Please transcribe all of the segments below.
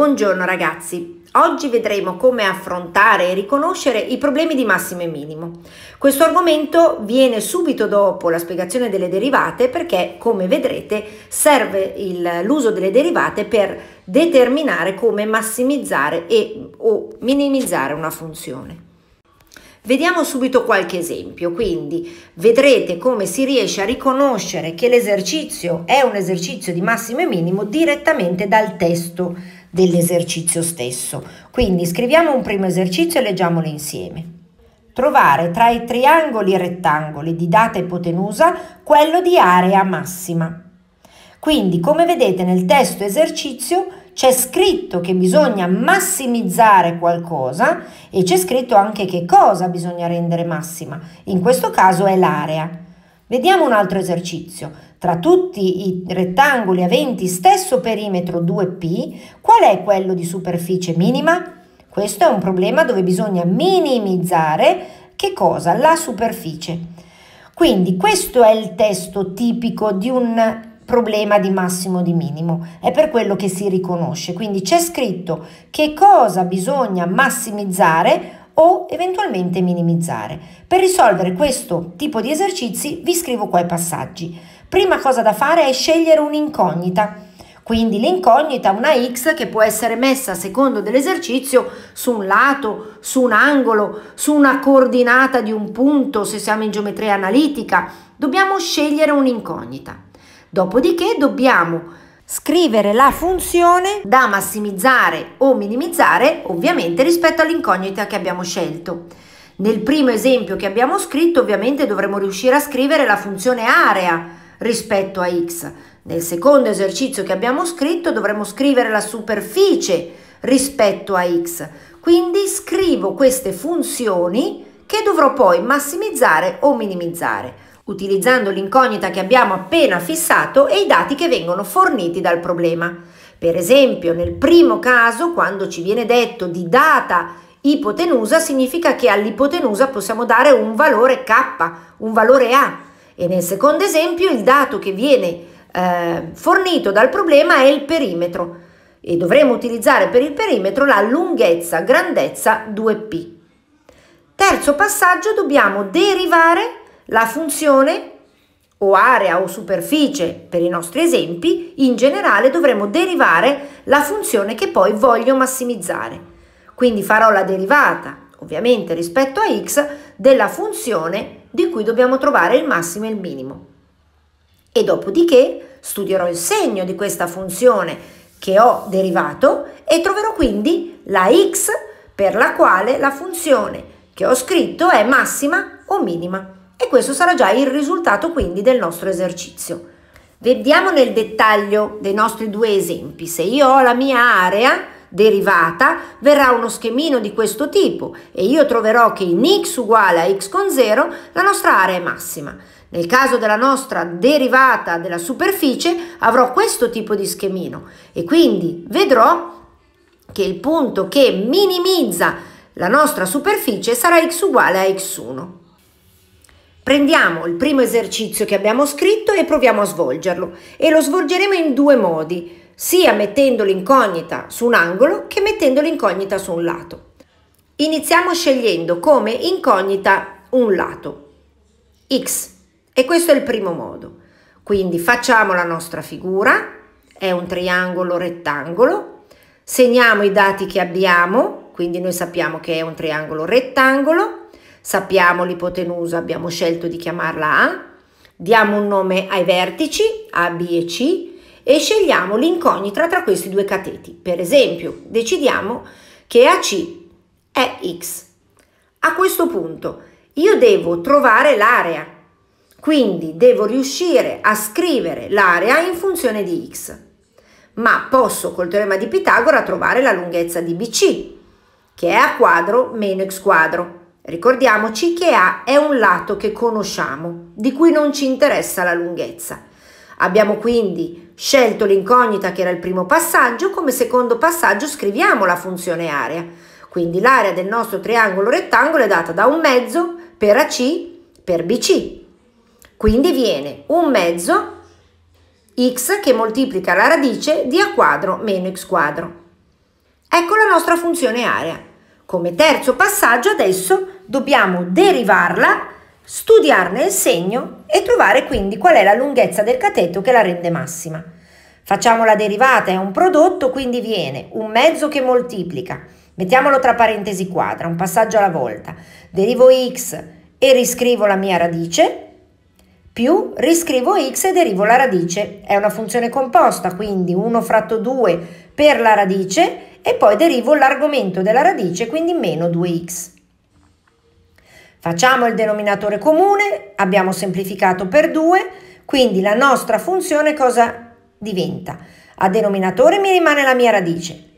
Buongiorno ragazzi, oggi vedremo come affrontare e riconoscere i problemi di massimo e minimo. Questo argomento viene subito dopo la spiegazione delle derivate perché, come vedrete, serve l'uso delle derivate per determinare come massimizzare e o minimizzare una funzione. Vediamo subito qualche esempio, quindi vedrete come si riesce a riconoscere che l'esercizio è un esercizio di massimo e minimo direttamente dal testo dell'esercizio stesso. Quindi scriviamo un primo esercizio e leggiamolo insieme. Trovare tra i triangoli rettangoli di data ipotenusa quello di area massima. Quindi, come vedete nel testo esercizio, c'è scritto che bisogna massimizzare qualcosa e c'è scritto anche che cosa bisogna rendere massima. In questo caso è l'area. Vediamo un altro esercizio. Tra tutti i rettangoli aventi stesso perimetro 2P, qual è quello di superficie minima? Questo è un problema dove bisogna minimizzare che cosa? La superficie. Quindi questo è il testo tipico di un problema di massimo di minimo, è per quello che si riconosce. Quindi c'è scritto che cosa bisogna massimizzare o eventualmente minimizzare. Per risolvere questo tipo di esercizi vi scrivo qua i passaggi. Prima cosa da fare è scegliere un'incognita. Quindi l'incognita, una x che può essere messa a secondo dell'esercizio su un lato, su un angolo, su una coordinata di un punto, se siamo in geometria analitica, dobbiamo scegliere un'incognita. Dopodiché dobbiamo scrivere la funzione da massimizzare o minimizzare ovviamente rispetto all'incognita che abbiamo scelto. Nel primo esempio che abbiamo scritto ovviamente dovremo riuscire a scrivere la funzione area rispetto a x. Nel secondo esercizio che abbiamo scritto dovremo scrivere la superficie rispetto a x. Quindi scrivo queste funzioni che dovrò poi massimizzare o minimizzare utilizzando l'incognita che abbiamo appena fissato e i dati che vengono forniti dal problema. Per esempio, nel primo caso, quando ci viene detto di data ipotenusa, significa che all'ipotenusa possiamo dare un valore K, un valore A. E nel secondo esempio, il dato che viene eh, fornito dal problema è il perimetro e dovremo utilizzare per il perimetro la lunghezza grandezza 2P. Terzo passaggio, dobbiamo derivare la funzione o area o superficie, per i nostri esempi, in generale dovremo derivare la funzione che poi voglio massimizzare. Quindi farò la derivata, ovviamente rispetto a x, della funzione di cui dobbiamo trovare il massimo e il minimo. E dopodiché studierò il segno di questa funzione che ho derivato e troverò quindi la x per la quale la funzione che ho scritto è massima o minima e questo sarà già il risultato quindi del nostro esercizio. Vediamo nel dettaglio dei nostri due esempi. Se io ho la mia area derivata, verrà uno schemino di questo tipo e io troverò che in x uguale a x con 0 la nostra area è massima. Nel caso della nostra derivata della superficie avrò questo tipo di schemino e quindi vedrò che il punto che minimizza la nostra superficie sarà x uguale a x1. Prendiamo il primo esercizio che abbiamo scritto e proviamo a svolgerlo e lo svolgeremo in due modi, sia mettendo l'incognita su un angolo che mettendo l'incognita su un lato. Iniziamo scegliendo come incognita un lato, x, e questo è il primo modo. Quindi facciamo la nostra figura, è un triangolo rettangolo, segniamo i dati che abbiamo, quindi noi sappiamo che è un triangolo rettangolo, sappiamo l'ipotenusa, abbiamo scelto di chiamarla A, diamo un nome ai vertici A, B e C e scegliamo l'incognita tra questi due cateti. Per esempio, decidiamo che AC è X. A questo punto io devo trovare l'area, quindi devo riuscire a scrivere l'area in funzione di X, ma posso col teorema di Pitagora trovare la lunghezza di BC, che è A quadro meno X quadro Ricordiamoci che A è un lato che conosciamo, di cui non ci interessa la lunghezza. Abbiamo quindi scelto l'incognita che era il primo passaggio, come secondo passaggio scriviamo la funzione area. Quindi l'area del nostro triangolo rettangolo è data da un mezzo per AC per BC. Quindi viene un mezzo x che moltiplica la radice di a quadro meno x quadro. Ecco la nostra funzione area. Come terzo passaggio adesso dobbiamo derivarla, studiarne il segno e trovare quindi qual è la lunghezza del cateto che la rende massima. Facciamo la derivata, è un prodotto, quindi viene un mezzo che moltiplica, mettiamolo tra parentesi quadra, un passaggio alla volta, derivo x e riscrivo la mia radice, più riscrivo x e derivo la radice. È una funzione composta, quindi 1 fratto 2 per la radice e poi derivo l'argomento della radice, quindi meno 2x. Facciamo il denominatore comune, abbiamo semplificato per 2, quindi la nostra funzione cosa diventa? A denominatore mi rimane la mia radice.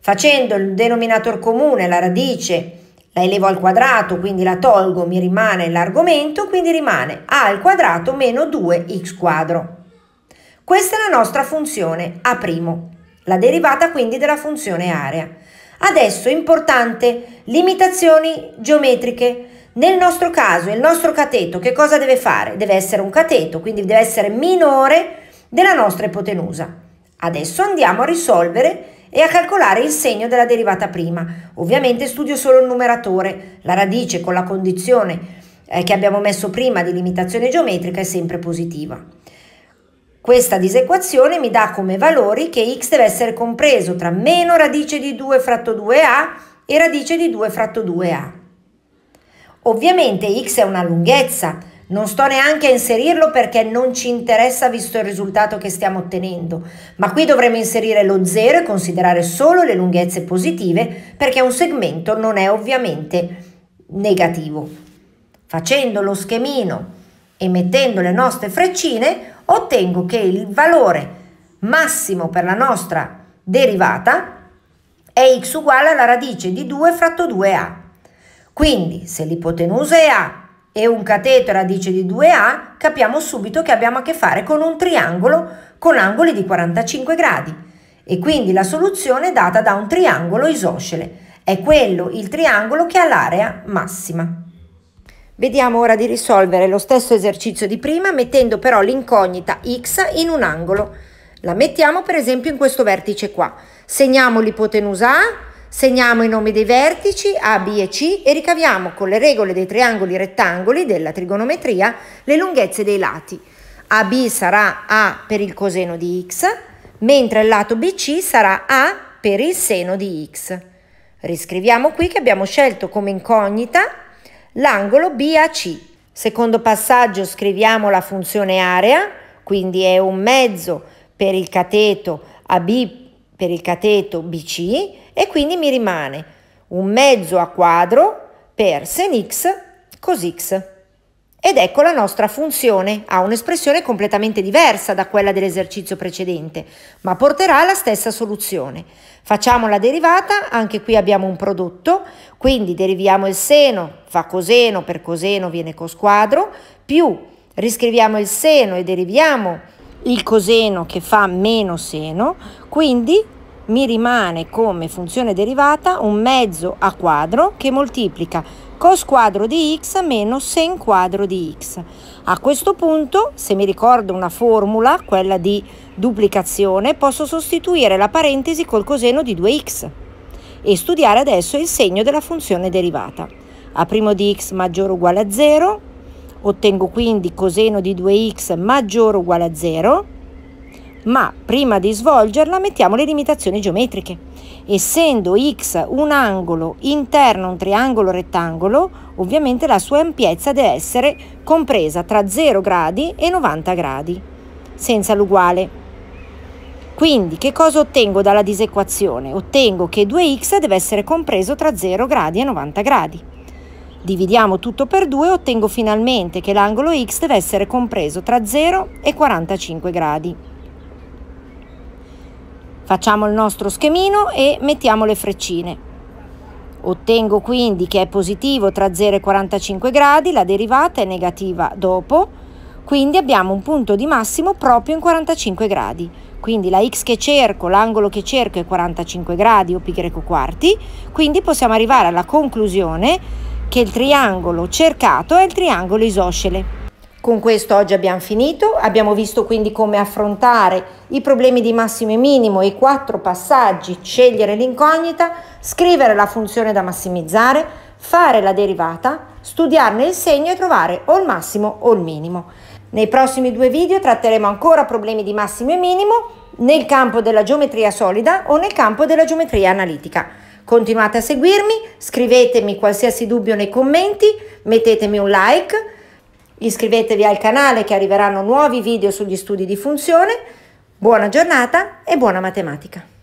Facendo il denominatore comune, la radice la elevo al quadrato, quindi la tolgo, mi rimane l'argomento, quindi rimane a al quadrato meno 2x quadro. Questa è la nostra funzione a', primo, la derivata quindi della funzione area. Adesso è importante limitazioni geometriche. Nel nostro caso il nostro cateto che cosa deve fare? Deve essere un cateto, quindi deve essere minore della nostra ipotenusa. Adesso andiamo a risolvere e a calcolare il segno della derivata prima. Ovviamente studio solo il numeratore, la radice con la condizione eh, che abbiamo messo prima di limitazione geometrica è sempre positiva. Questa disequazione mi dà come valori che x deve essere compreso tra meno radice di 2 fratto 2a e radice di 2 fratto 2a. Ovviamente x è una lunghezza, non sto neanche a inserirlo perché non ci interessa visto il risultato che stiamo ottenendo, ma qui dovremmo inserire lo 0 e considerare solo le lunghezze positive perché un segmento non è ovviamente negativo. Facendo lo schemino e mettendo le nostre freccine ottengo che il valore massimo per la nostra derivata è x uguale alla radice di 2 fratto 2a. Quindi se l'ipotenusa è a e un cateto è radice di 2a, capiamo subito che abbiamo a che fare con un triangolo con angoli di 45 gradi e quindi la soluzione è data da un triangolo isoscele. È quello il triangolo che ha l'area massima. Vediamo ora di risolvere lo stesso esercizio di prima mettendo però l'incognita x in un angolo. La mettiamo per esempio in questo vertice qua. Segniamo l'ipotenusa A, segniamo i nomi dei vertici A, B e C e ricaviamo con le regole dei triangoli rettangoli della trigonometria le lunghezze dei lati. AB sarà A per il coseno di x, mentre il lato BC sarà A per il seno di x. Riscriviamo qui che abbiamo scelto come incognita l'angolo BAC. Secondo passaggio scriviamo la funzione area, quindi è un mezzo per il cateto AB per il cateto BC e quindi mi rimane un mezzo a quadro per sen x cos x. Ed ecco la nostra funzione, ha un'espressione completamente diversa da quella dell'esercizio precedente, ma porterà alla stessa soluzione. Facciamo la derivata, anche qui abbiamo un prodotto, quindi deriviamo il seno, fa coseno per coseno viene cos quadro, più riscriviamo il seno e deriviamo il coseno che fa meno seno, quindi mi rimane come funzione derivata un mezzo a quadro che moltiplica cos quadro di x meno sen quadro di x. A questo punto, se mi ricordo una formula, quella di duplicazione, posso sostituire la parentesi col coseno di 2x e studiare adesso il segno della funzione derivata. A primo di x maggiore o uguale a 0, ottengo quindi coseno di 2x maggiore o uguale a 0 ma prima di svolgerla mettiamo le limitazioni geometriche. Essendo x un angolo interno a un triangolo rettangolo, ovviamente la sua ampiezza deve essere compresa tra 0 gradi e 90 gradi, senza l'uguale. Quindi che cosa ottengo dalla disequazione? Ottengo che 2x deve essere compreso tra 0 gradi e 90 gradi. Dividiamo tutto per 2 e ottengo finalmente che l'angolo x deve essere compreso tra 0 e 45 gradi. Facciamo il nostro schemino e mettiamo le freccine. Ottengo quindi che è positivo tra 0 e 45 gradi, la derivata è negativa dopo, quindi abbiamo un punto di massimo proprio in 45 gradi. Quindi la x che cerco, l'angolo che cerco è 45 gradi o pi greco quarti, quindi possiamo arrivare alla conclusione che il triangolo cercato è il triangolo isoscele. Con questo oggi abbiamo finito, abbiamo visto quindi come affrontare i problemi di massimo e minimo, i quattro passaggi, scegliere l'incognita, scrivere la funzione da massimizzare, fare la derivata, studiarne il segno e trovare o il massimo o il minimo. Nei prossimi due video tratteremo ancora problemi di massimo e minimo nel campo della geometria solida o nel campo della geometria analitica. Continuate a seguirmi, scrivetemi qualsiasi dubbio nei commenti, mettetemi un like Iscrivetevi al canale che arriveranno nuovi video sugli studi di funzione. Buona giornata e buona matematica!